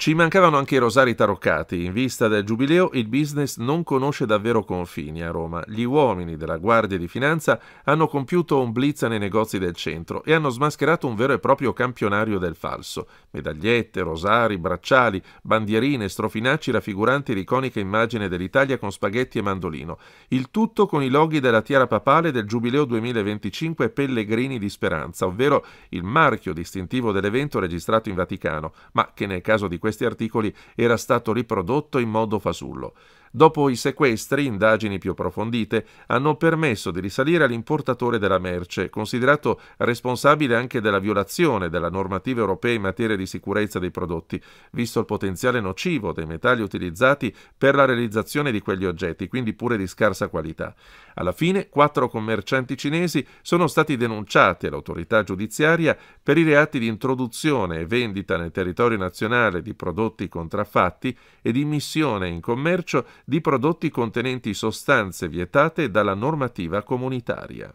Ci mancavano anche i rosari taroccati. In vista del giubileo il business non conosce davvero confini a Roma. Gli uomini della Guardia di Finanza hanno compiuto un blitz nei negozi del centro e hanno smascherato un vero e proprio campionario del falso. Medagliette, rosari, bracciali, bandierine, strofinacci raffiguranti l'iconica immagine dell'Italia con spaghetti e mandolino. Il tutto con i loghi della tiara papale del giubileo 2025 Pellegrini di Speranza, ovvero il marchio distintivo dell'evento registrato in Vaticano, ma che nel caso di questo questi articoli era stato riprodotto in modo fasullo. Dopo i sequestri, indagini più approfondite hanno permesso di risalire all'importatore della merce, considerato responsabile anche della violazione della normativa europea in materia di sicurezza dei prodotti, visto il potenziale nocivo dei metalli utilizzati per la realizzazione di quegli oggetti, quindi pure di scarsa qualità. Alla fine, quattro commercianti cinesi sono stati denunciati all'autorità giudiziaria per i reati di introduzione e vendita nel territorio nazionale di prodotti contraffatti e di immissione in commercio di prodotti contenenti sostanze vietate dalla normativa comunitaria.